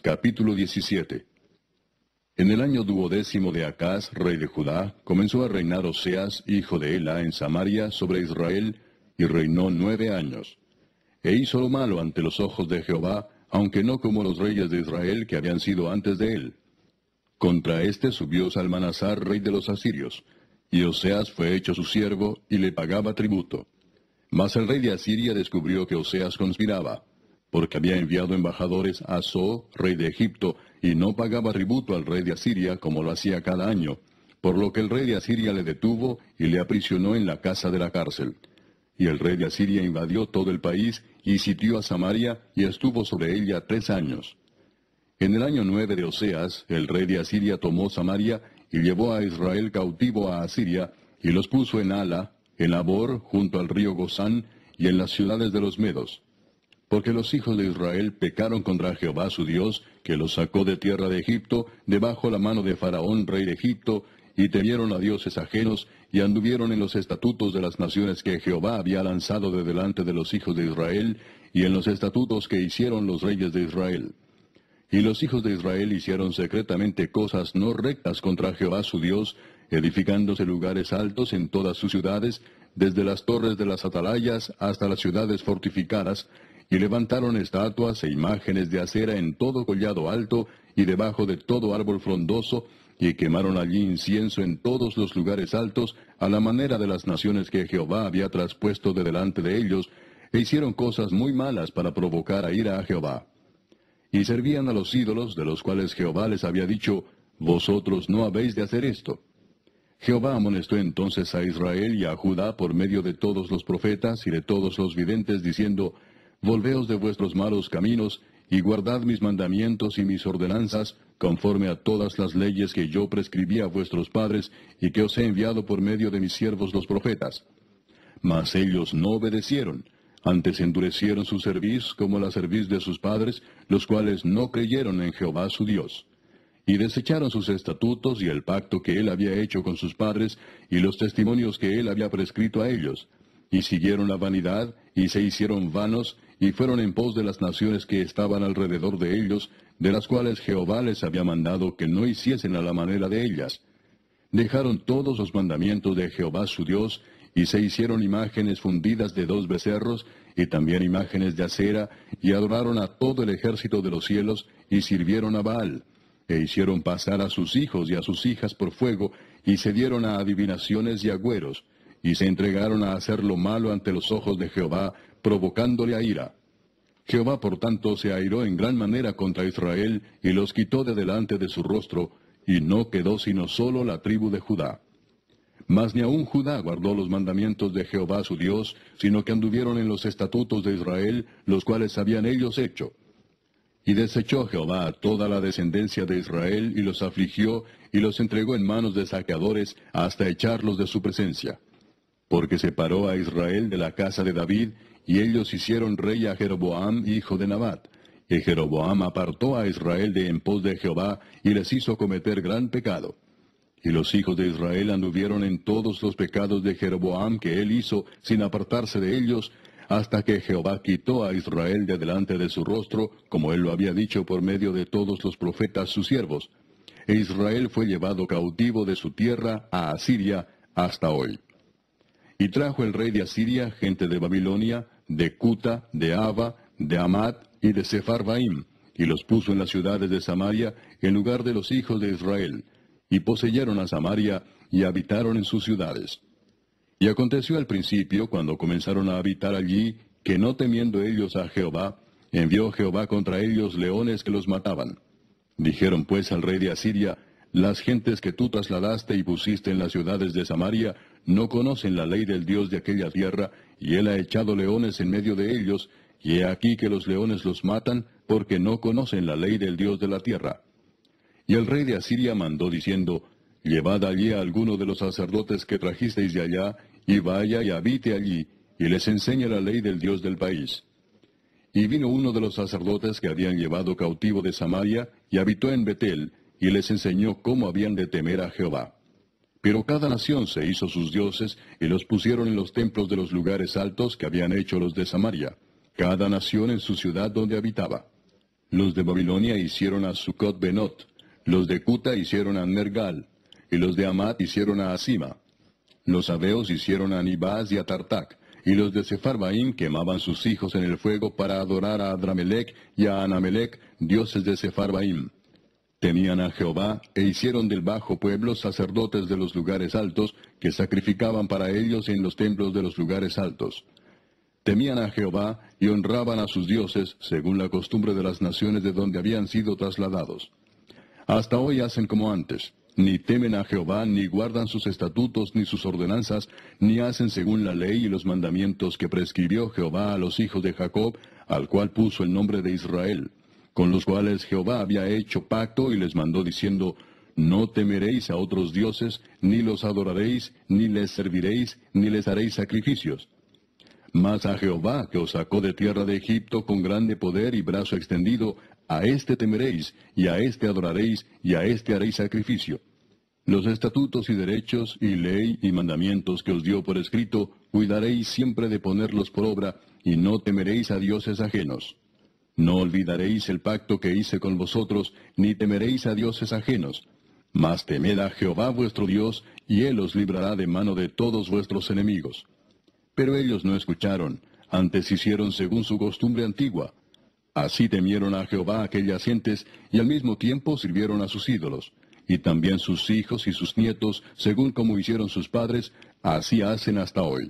Capítulo 17 En el año duodécimo de Acaz, rey de Judá, comenzó a reinar Oseas, hijo de Ela, en Samaria sobre Israel, y reinó nueve años. E hizo lo malo ante los ojos de Jehová, aunque no como los reyes de Israel que habían sido antes de él. Contra este subió Salmanasar, rey de los asirios, y Oseas fue hecho su siervo y le pagaba tributo. Mas el rey de Asiria descubrió que Oseas conspiraba, porque había enviado embajadores a So, rey de Egipto, y no pagaba tributo al rey de Asiria como lo hacía cada año, por lo que el rey de Asiria le detuvo y le aprisionó en la casa de la cárcel. Y el rey de Asiria invadió todo el país y sitió a Samaria y estuvo sobre ella tres años. En el año nueve de Oseas, el rey de Asiria tomó Samaria y llevó a Israel cautivo a Asiria y los puso en Ala, en Abor, junto al río Gozán y en las ciudades de los Medos porque los hijos de Israel pecaron contra Jehová su Dios, que los sacó de tierra de Egipto, debajo la mano de Faraón, rey de Egipto, y temieron a dioses ajenos, y anduvieron en los estatutos de las naciones que Jehová había lanzado de delante de los hijos de Israel, y en los estatutos que hicieron los reyes de Israel. Y los hijos de Israel hicieron secretamente cosas no rectas contra Jehová su Dios, edificándose lugares altos en todas sus ciudades, desde las torres de las atalayas hasta las ciudades fortificadas, y levantaron estatuas e imágenes de acera en todo collado alto y debajo de todo árbol frondoso, y quemaron allí incienso en todos los lugares altos, a la manera de las naciones que Jehová había traspuesto de delante de ellos, e hicieron cosas muy malas para provocar a ira a Jehová. Y servían a los ídolos de los cuales Jehová les había dicho, Vosotros no habéis de hacer esto. Jehová amonestó entonces a Israel y a Judá por medio de todos los profetas y de todos los videntes, diciendo, volveos de vuestros malos caminos, y guardad mis mandamientos y mis ordenanzas, conforme a todas las leyes que yo prescribí a vuestros padres, y que os he enviado por medio de mis siervos los profetas. Mas ellos no obedecieron, antes endurecieron su cerviz como la cerviz de sus padres, los cuales no creyeron en Jehová su Dios. Y desecharon sus estatutos y el pacto que él había hecho con sus padres, y los testimonios que él había prescrito a ellos, y siguieron la vanidad, y se hicieron vanos, y fueron en pos de las naciones que estaban alrededor de ellos, de las cuales Jehová les había mandado que no hiciesen a la manera de ellas. Dejaron todos los mandamientos de Jehová su Dios, y se hicieron imágenes fundidas de dos becerros, y también imágenes de acera, y adoraron a todo el ejército de los cielos, y sirvieron a Baal, e hicieron pasar a sus hijos y a sus hijas por fuego, y se dieron a adivinaciones y agüeros, y se entregaron a hacer lo malo ante los ojos de Jehová, provocándole a ira. Jehová, por tanto, se airó en gran manera contra Israel y los quitó de delante de su rostro, y no quedó sino solo la tribu de Judá. Mas ni aun Judá guardó los mandamientos de Jehová su Dios, sino que anduvieron en los estatutos de Israel, los cuales habían ellos hecho. Y desechó Jehová a toda la descendencia de Israel, y los afligió, y los entregó en manos de saqueadores, hasta echarlos de su presencia porque separó a Israel de la casa de David, y ellos hicieron rey a Jeroboam, hijo de Nabat. Y Jeroboam apartó a Israel de en pos de Jehová, y les hizo cometer gran pecado. Y los hijos de Israel anduvieron en todos los pecados de Jeroboam que él hizo, sin apartarse de ellos, hasta que Jehová quitó a Israel de delante de su rostro, como él lo había dicho por medio de todos los profetas sus siervos. E Israel fue llevado cautivo de su tierra a Asiria hasta hoy. Y trajo el rey de Asiria gente de Babilonia, de Cuta, de Ava, de Amad y de Sefarbaim, y los puso en las ciudades de Samaria en lugar de los hijos de Israel, y poseyeron a Samaria y habitaron en sus ciudades. Y aconteció al principio, cuando comenzaron a habitar allí, que no temiendo ellos a Jehová, envió Jehová contra ellos leones que los mataban. Dijeron pues al rey de Asiria, las gentes que tú trasladaste y pusiste en las ciudades de Samaria, no conocen la ley del Dios de aquella tierra, y él ha echado leones en medio de ellos, y he aquí que los leones los matan, porque no conocen la ley del Dios de la tierra. Y el rey de Asiria mandó diciendo, Llevad allí a alguno de los sacerdotes que trajisteis de allá, y vaya y habite allí, y les enseñe la ley del Dios del país. Y vino uno de los sacerdotes que habían llevado cautivo de Samaria, y habitó en Betel, y les enseñó cómo habían de temer a Jehová. Pero cada nación se hizo sus dioses y los pusieron en los templos de los lugares altos que habían hecho los de Samaria, cada nación en su ciudad donde habitaba. Los de Babilonia hicieron a Sucot Benot, los de Cuta hicieron a Nergal, y los de Amat hicieron a Asima. Los Abeos hicieron a Nibaz y a Tartak, y los de Sefarbaim quemaban sus hijos en el fuego para adorar a Adramelech y a Anamelech, dioses de Sefarbaim. Temían a Jehová e hicieron del bajo pueblo sacerdotes de los lugares altos, que sacrificaban para ellos en los templos de los lugares altos. Temían a Jehová y honraban a sus dioses, según la costumbre de las naciones de donde habían sido trasladados. Hasta hoy hacen como antes, ni temen a Jehová, ni guardan sus estatutos, ni sus ordenanzas, ni hacen según la ley y los mandamientos que prescribió Jehová a los hijos de Jacob, al cual puso el nombre de Israel con los cuales Jehová había hecho pacto y les mandó diciendo, No temeréis a otros dioses, ni los adoraréis, ni les serviréis, ni les haréis sacrificios. Mas a Jehová que os sacó de tierra de Egipto con grande poder y brazo extendido, a éste temeréis, y a éste adoraréis, y a éste haréis sacrificio. Los estatutos y derechos, y ley y mandamientos que os dio por escrito, cuidaréis siempre de ponerlos por obra, y no temeréis a dioses ajenos. No olvidaréis el pacto que hice con vosotros, ni temeréis a dioses ajenos. Mas temed a Jehová vuestro Dios, y él os librará de mano de todos vuestros enemigos. Pero ellos no escucharon, antes hicieron según su costumbre antigua. Así temieron a Jehová aquellas gentes, y al mismo tiempo sirvieron a sus ídolos. Y también sus hijos y sus nietos, según como hicieron sus padres, así hacen hasta hoy.